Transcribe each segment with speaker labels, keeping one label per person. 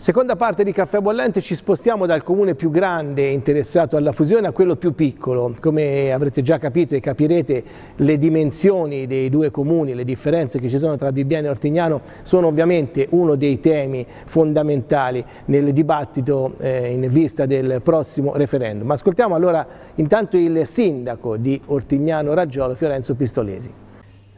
Speaker 1: Seconda parte di Caffè Bollente ci spostiamo dal comune più grande interessato alla fusione a quello più piccolo. Come avrete già capito e capirete le dimensioni dei due comuni, le differenze che ci sono tra Bibbiano e Ortignano sono ovviamente uno dei temi fondamentali nel dibattito eh, in vista del prossimo referendum. Ascoltiamo allora intanto il sindaco di Ortignano Raggiolo, Fiorenzo Pistolesi.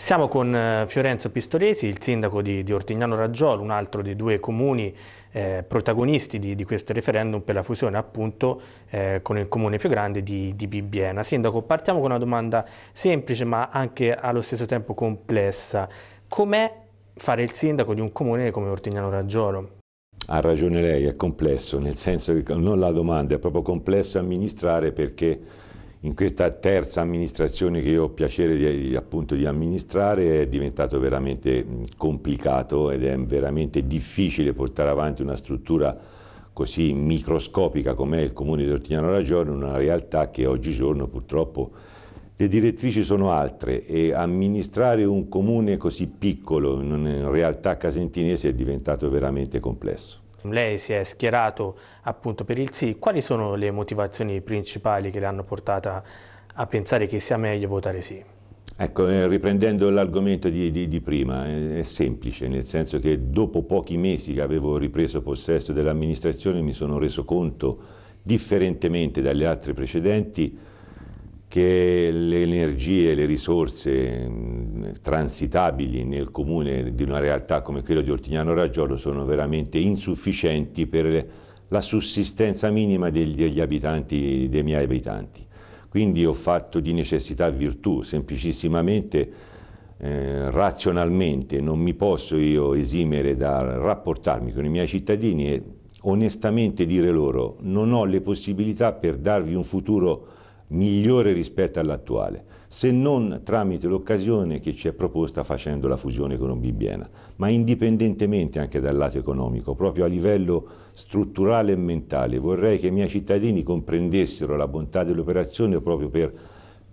Speaker 2: Siamo con eh, Fiorenzo Pistolesi, il sindaco di, di Ortignano Raggiolo, un altro dei due comuni eh, protagonisti di, di, questo referendum per la fusione appunto eh, con il comune più grande di, di Bibbiena. Sindaco, partiamo con una domanda semplice ma anche allo stesso tempo complessa. Com'è fare il sindaco di un comune come Ortignano Raggiolo?
Speaker 3: Ha ragione lei, è complesso, nel senso che non la domanda, è proprio complesso amministrare perché in questa terza amministrazione che io ho piacere di, appunto, di amministrare è diventato veramente complicato ed è veramente difficile portare avanti una struttura così microscopica come è il comune di Ortignano Ragione, una realtà che oggigiorno purtroppo le direttrici sono altre e amministrare un comune così piccolo in realtà casentinese è diventato veramente complesso
Speaker 2: lei si è schierato appunto per il sì, quali sono le motivazioni principali che le hanno portata a pensare che sia meglio votare sì?
Speaker 3: Ecco, eh, riprendendo l'argomento di, di, di, prima, eh, è semplice, nel senso che dopo pochi mesi che avevo ripreso possesso dell'amministrazione mi sono reso conto, differentemente dalle altre precedenti, che le energie, le risorse transitabili nel comune di una realtà come quella di Ortignano Raggiolo sono veramente insufficienti per la sussistenza minima degli, abitanti, dei miei abitanti. Quindi ho fatto di necessità virtù, semplicissimamente, eh, razionalmente, non mi posso io esimere da rapportarmi con i miei cittadini e onestamente dire loro non ho le possibilità per darvi un futuro migliore rispetto all'attuale, se non tramite l'occasione che ci è proposta facendo la fusione con un Bibbiena, ma indipendentemente anche dal lato economico, proprio a livello strutturale e mentale. Vorrei che i miei cittadini comprendessero la bontà dell'operazione proprio per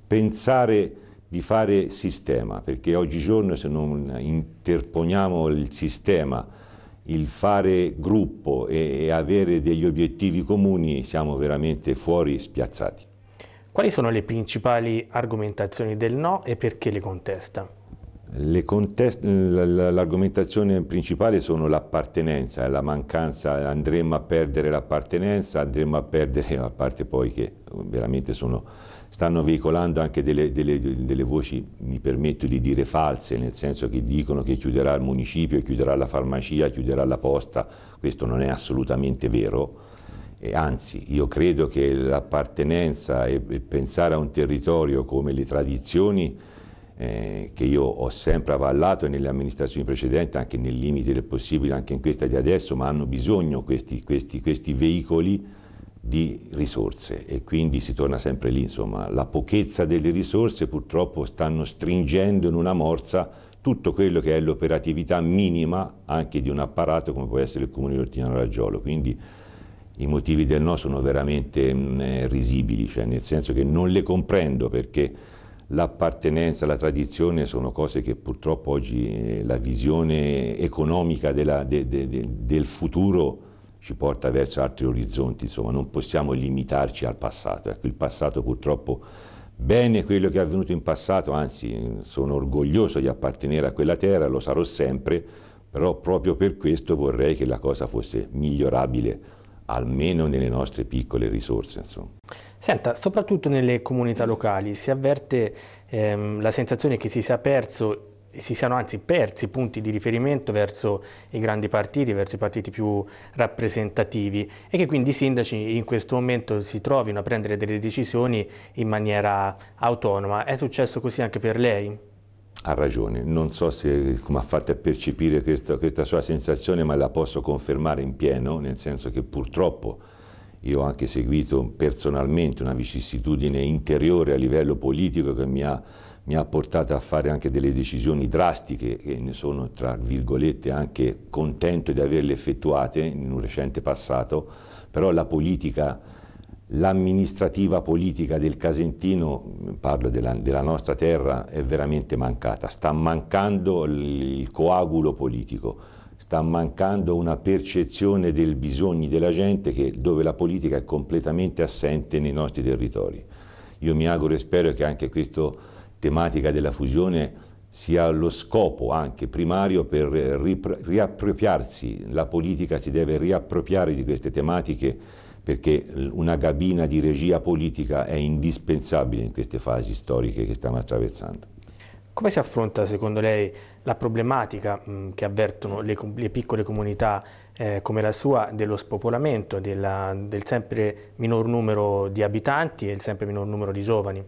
Speaker 3: pensare di fare sistema, perché oggigiorno se non interponiamo il sistema, il fare gruppo e avere degli obiettivi comuni siamo veramente fuori spiazzati.
Speaker 2: Quali sono le principali argomentazioni del no e perché le contesta?
Speaker 3: L'argomentazione principale sono l'appartenenza, la mancanza, andremo a perdere l'appartenenza, andremo a perdere, a parte poi che veramente sono, stanno veicolando anche delle, delle, delle, voci, mi permetto di dire false, nel senso che dicono che chiuderà il municipio, chiuderà la farmacia, chiuderà la posta, questo non è assolutamente vero, e anzi, io credo che l'appartenenza e pensare a un territorio come le tradizioni eh, che io ho sempre avallato nelle amministrazioni precedenti, anche nel limite del possibile, anche in questa di adesso, ma hanno bisogno questi, questi, questi veicoli di risorse e quindi si torna sempre lì, insomma, la pochezza delle risorse purtroppo stanno stringendo in una morsa tutto quello che è l'operatività minima anche di un apparato come può essere il Comune di Ortinano Raggiolo, quindi i motivi del no sono veramente mh, mm, eh, risibili, cioè nel senso che non le comprendo perché l'appartenenza, la tradizione sono cose che purtroppo oggi eh, la visione economica della, de, de, de, del futuro ci porta verso altri orizzonti, insomma non possiamo limitarci al passato, ecco, il passato purtroppo bene quello che è avvenuto in passato, anzi sono orgoglioso di appartenere a quella terra, lo sarò sempre, però proprio per questo vorrei che la cosa fosse migliorabile almeno nelle nostre piccole risorse. Insomma.
Speaker 2: Senta, soprattutto nelle comunità locali si avverte ehm, la sensazione che si sia perso si siano anzi persi punti di riferimento verso i grandi partiti, verso i partiti più rappresentativi e che quindi i sindaci in questo momento si trovino a prendere delle decisioni in maniera autonoma. È successo così anche per lei?
Speaker 3: ha ragione, non so se, come ha fatto a percepire questa, questa, sua sensazione, ma la posso confermare in pieno, nel senso che purtroppo io ho anche seguito personalmente una vicissitudine interiore a livello politico che mi ha, mi ha portato a fare anche delle decisioni drastiche e ne sono, tra virgolette, anche contento di averle effettuate in un recente passato, però la politica l'amministrativa politica del Casentino, parlo della, della, nostra terra, è veramente mancata. Sta mancando il coagulo politico, sta mancando una percezione dei bisogni della gente che, dove la politica è completamente assente nei nostri territori. Io mi auguro e spero che anche questa tematica della fusione sia lo scopo anche primario per riappropriarsi, la politica si deve riappropriare di queste tematiche perché una cabina di regia politica è indispensabile in queste fasi storiche che stiamo attraversando. Come si affronta
Speaker 2: secondo lei la problematica mh, che avvertono le, le piccole comunità eh, come la sua dello spopolamento, della, del sempre minor numero di abitanti e il sempre minor numero di giovani?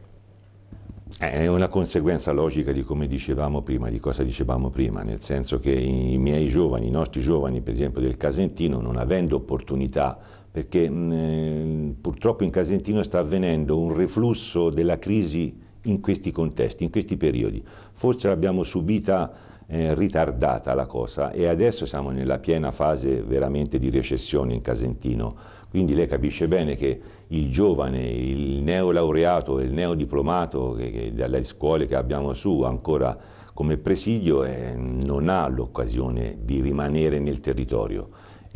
Speaker 3: Eh, è una conseguenza logica di come dicevamo prima, di cosa dicevamo prima, nel senso che i miei giovani, i nostri giovani, per esempio del Casentino, non avendo opportunità perché mh, eh, purtroppo in Casentino sta avvenendo un reflusso della crisi in questi contesti, in questi periodi. Forse l'abbiamo subita eh, ritardata la cosa e adesso siamo nella piena fase veramente di recessione in Casentino. Quindi lei capisce bene che il giovane, il neolaureato, il neodiplomato che, che dalle scuole che abbiamo su ancora come presidio eh, non ha l'occasione di rimanere nel territorio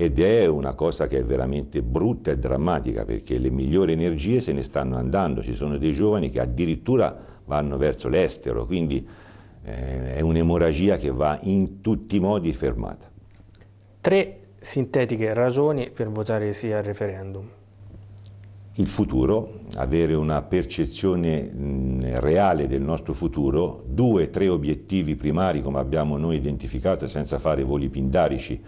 Speaker 3: ed è una cosa che è veramente brutta e drammatica perché le migliori energie se ne stanno andando, ci sono dei giovani che addirittura vanno verso l'estero, quindi eh, è un'emorragia che va in tutti i modi fermata. Tre sintetiche
Speaker 2: ragioni per votare sì al referendum.
Speaker 3: Il futuro, avere una percezione mh, reale del nostro futuro, due, tre obiettivi primari come abbiamo noi identificato senza fare voli pindarici,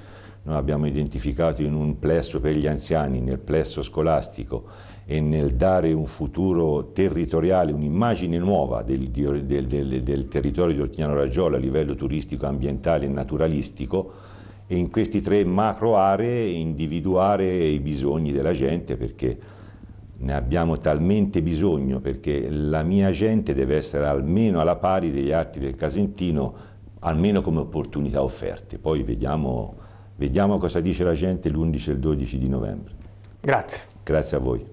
Speaker 3: noi abbiamo identificato in un plesso per gli anziani, nel plesso scolastico e nel dare un futuro territoriale, un'immagine nuova del, del, del, del territorio di Ortignano Raggiolo a livello turistico, ambientale e naturalistico e in queste tre macro aree individuare i bisogni della gente perché ne abbiamo talmente bisogno perché la mia gente deve essere almeno alla pari degli altri del Casentino, almeno come opportunità offerte. Poi vediamo Vediamo cosa dice la gente l'11 e il 12 di novembre. Grazie. Grazie a voi.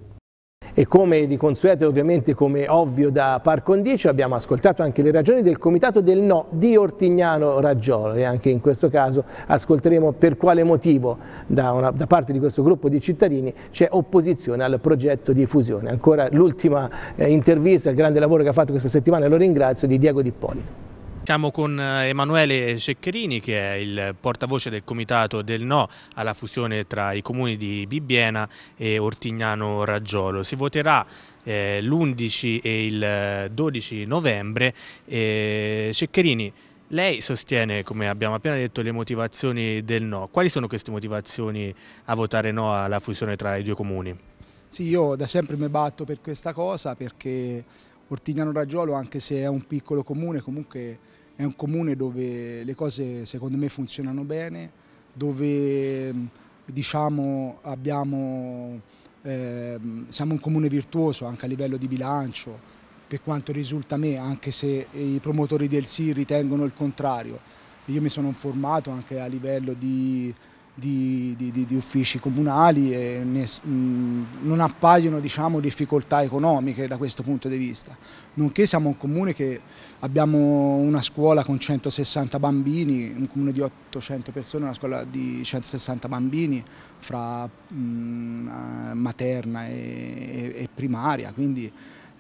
Speaker 3: E come di consueto
Speaker 1: e ovviamente come ovvio da par condicio abbiamo ascoltato anche le ragioni del comitato del no di Ortignano Raggiolo e anche in questo caso ascolteremo per quale motivo da, una, da parte di questo gruppo di cittadini c'è opposizione al progetto di fusione. Ancora l'ultima eh, intervista, il grande lavoro che ha fatto questa settimana, lo ringrazio, di Diego Di Polito.
Speaker 2: Siamo con eh, Emanuele Ceccherini che è il portavoce del comitato del no alla fusione tra i comuni di Bibbiena e Ortignano Raggiolo. Si voterà eh, l'11 e il 12 eh, novembre. Eh, Ceccherini, lei sostiene, come abbiamo appena detto, le motivazioni del no. Quali sono queste motivazioni a votare no alla fusione tra i due comuni?
Speaker 1: Sì, io da sempre mi batto per questa cosa perché Ortignano Raggiolo, anche se è un piccolo comune, comunque è un comune dove le cose secondo me funzionano bene, dove diciamo, abbiamo, eh, siamo un comune virtuoso anche a livello di bilancio, per quanto risulta a me, anche se i promotori del SI ritengono il contrario. Io mi sono informato anche a livello di di, di, di, uffici comunali e ne, mh, mm, non appaiono diciamo, difficoltà economiche da questo punto di vista. Nonché siamo un comune che abbiamo una scuola con 160 bambini, un comune di 800 persone, una scuola di 160 bambini fra mh, mm, eh, materna e, e, e, primaria, quindi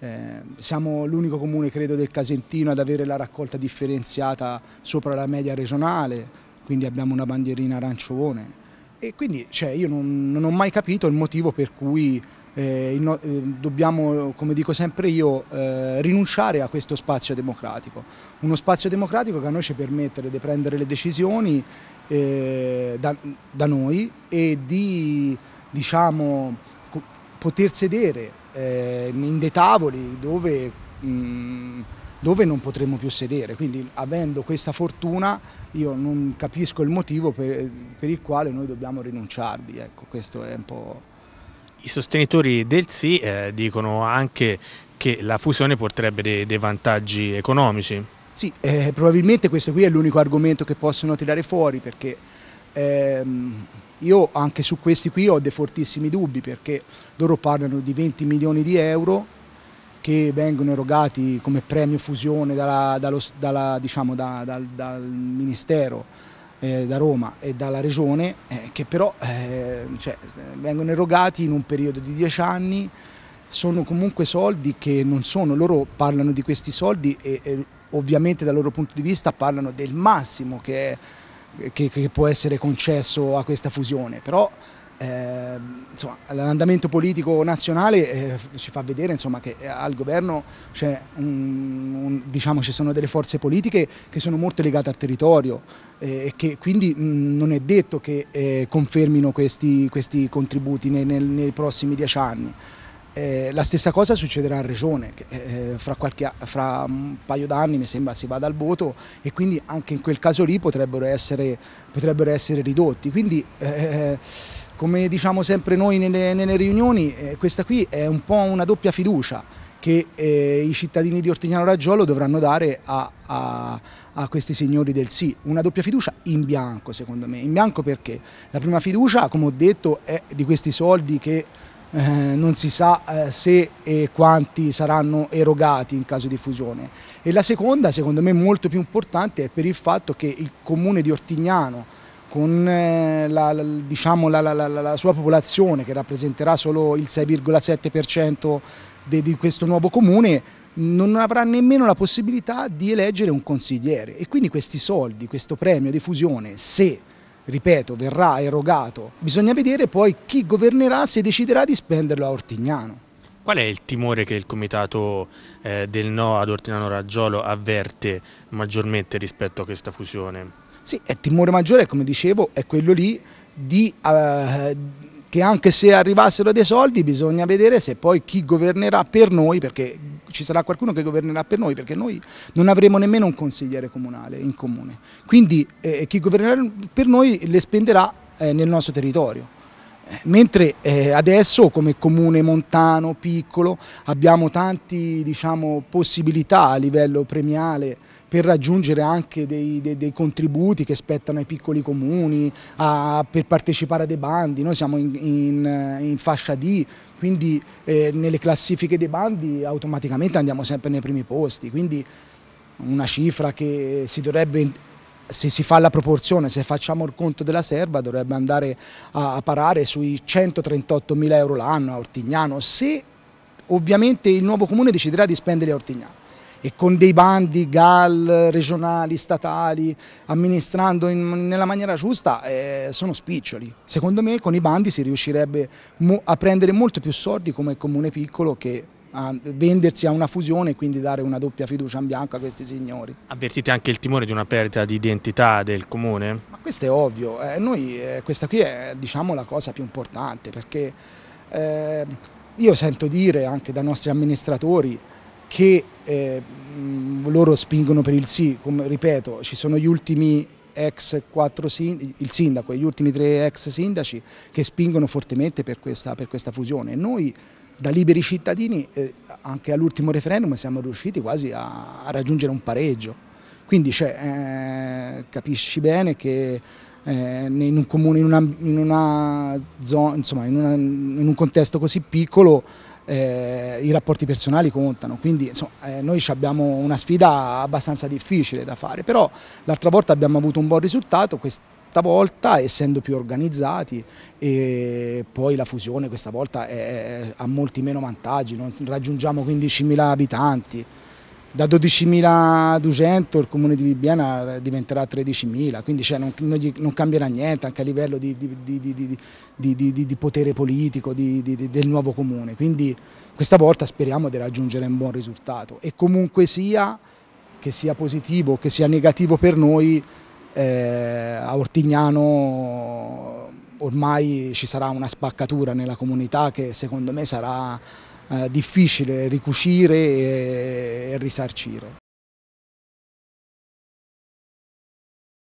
Speaker 1: eh, siamo l'unico comune credo del Casentino ad avere la raccolta differenziata sopra la media regionale quindi abbiamo una bandierina arancione. E quindi cioè, io non, non, ho mai capito il motivo per cui eh, no, eh, dobbiamo, come dico sempre io, eh, rinunciare a questo spazio democratico. Uno spazio democratico che a noi ci permette di prendere le decisioni eh, da, da, noi e di diciamo, poter sedere eh, in dei tavoli dove... Mh, mm, dove non potremo più sedere. Quindi avendo questa fortuna io non capisco il motivo per, per il quale noi dobbiamo rinunciarvi. Ecco, questo è un po'...
Speaker 2: I sostenitori del sì eh, dicono anche che la fusione porterebbe dei, dei vantaggi economici.
Speaker 1: Sì, eh, probabilmente questo qui è l'unico argomento che possono tirare fuori perché ehm, io anche su questi qui ho dei fortissimi dubbi perché loro parlano di 20 milioni di euro che vengono erogati come premio fusione dalla, dallo, dalla, diciamo, da, dal, dal, Ministero eh, da Roma e dalla Regione, eh, che però eh, cioè, vengono erogati in un periodo di dieci anni, sono comunque soldi che non sono, loro parlano di questi soldi e, e ovviamente dal loro punto di vista parlano del massimo che, è, che, che può essere concesso a questa fusione, però eh, l'andamento politico nazionale eh, ci fa vedere insomma, che eh, al governo un, un, diciamo, ci sono delle forze politiche che sono molto legate al territorio eh, e che quindi mh, non è detto che eh, confermino questi, questi contributi nei, nei, nei, prossimi dieci anni. Eh, la stessa cosa succederà a Regione, che, fra, qualche, fra un paio d'anni mi sembra si vada al voto e quindi anche in quel caso lì potrebbero essere, potrebbero essere ridotti. Quindi, come diciamo sempre noi nelle, nelle riunioni, eh, questa qui è un po' una doppia fiducia che eh, i cittadini di Ortignano Raggiolo dovranno dare a, a, a, questi signori del sì. Una doppia fiducia in bianco, secondo me. In bianco perché? La prima fiducia, come ho detto, è di questi soldi che eh, non si sa eh, se e quanti saranno erogati in caso di fusione. E la seconda, secondo me molto più importante, è per il fatto che il comune di Ortignano con eh, la, la, diciamo, la, la, sua popolazione che rappresenterà solo il 6,7% di questo nuovo comune non avrà nemmeno la possibilità di eleggere un consigliere e quindi questi soldi, questo premio di fusione, se ripeto, verrà erogato, bisogna vedere poi chi governerà se deciderà di spenderlo a Ortignano.
Speaker 2: Qual è il timore che il comitato eh, del no ad Ortignano Raggiolo avverte maggiormente rispetto a questa fusione?
Speaker 1: Sì, il timore maggiore, come dicevo, è quello lì di, eh, che anche se arrivassero dei soldi bisogna vedere se poi chi governerà per noi, perché ci sarà qualcuno che governerà per noi, perché noi non avremo nemmeno un consigliere comunale in comune. Quindi eh, chi governerà per noi le spenderà eh, nel nostro territorio. Eh, mentre eh, adesso come comune montano, piccolo, abbiamo tante diciamo, possibilità a livello premiale per raggiungere anche dei, dei, dei, contributi che spettano ai piccoli comuni, a, per partecipare a dei bandi, noi siamo in, in, in fascia D, quindi eh, nelle classifiche dei bandi automaticamente andiamo sempre nei primi posti, quindi una cifra che si dovrebbe, se si fa la proporzione, se facciamo il conto della serva, dovrebbe andare a, a parare sui 138 mila euro l'anno a Ortignano, se ovviamente il nuovo comune deciderà di spendere a Ortignano e con dei bandi GAL regionali, statali, amministrando in, nella maniera giusta eh, sono spiccioli. Secondo me con i bandi si riuscirebbe a prendere molto più soldi come comune piccolo che a vendersi a una fusione e quindi dare una doppia fiducia in bianco a questi signori.
Speaker 2: Avvertite anche il timore di una perdita di identità del comune? Ma
Speaker 1: questo è ovvio, eh, noi, eh, questa qui è diciamo, la cosa più importante perché eh, io sento dire anche dai nostri amministratori che eh, loro spingono per il sì, come ripeto ci sono gli ultimi ex quattro sindaci, il sindaco e gli ultimi tre ex sindaci che spingono fortemente per questa, per questa fusione. Noi da liberi cittadini eh, anche all'ultimo referendum siamo riusciti quasi a, a raggiungere un pareggio. Quindi cioè, eh, capisci bene che eh, in un comune, in, una, in, una zona, insomma, in, una, in un contesto così piccolo eh, i rapporti personali contano, quindi insomma, eh, noi abbiamo una sfida abbastanza difficile da fare, però l'altra volta abbiamo avuto un buon risultato, questa volta essendo più organizzati e poi la fusione questa volta è, è, ha molti meno vantaggi, non raggiungiamo 15.000 abitanti, da 12.200 il comune di Bibbiana diventerà 13.000, quindi cioè non, non, gli, non, cambierà niente anche a livello di, di, di, di potere politico del nuovo comune, quindi questa volta speriamo di raggiungere un buon risultato e comunque sia, che sia positivo o che sia negativo per noi, eh, a Ortignano ormai ci sarà una spaccatura nella comunità che secondo me sarà eh, difficile
Speaker 3: ricucire e, risarcire.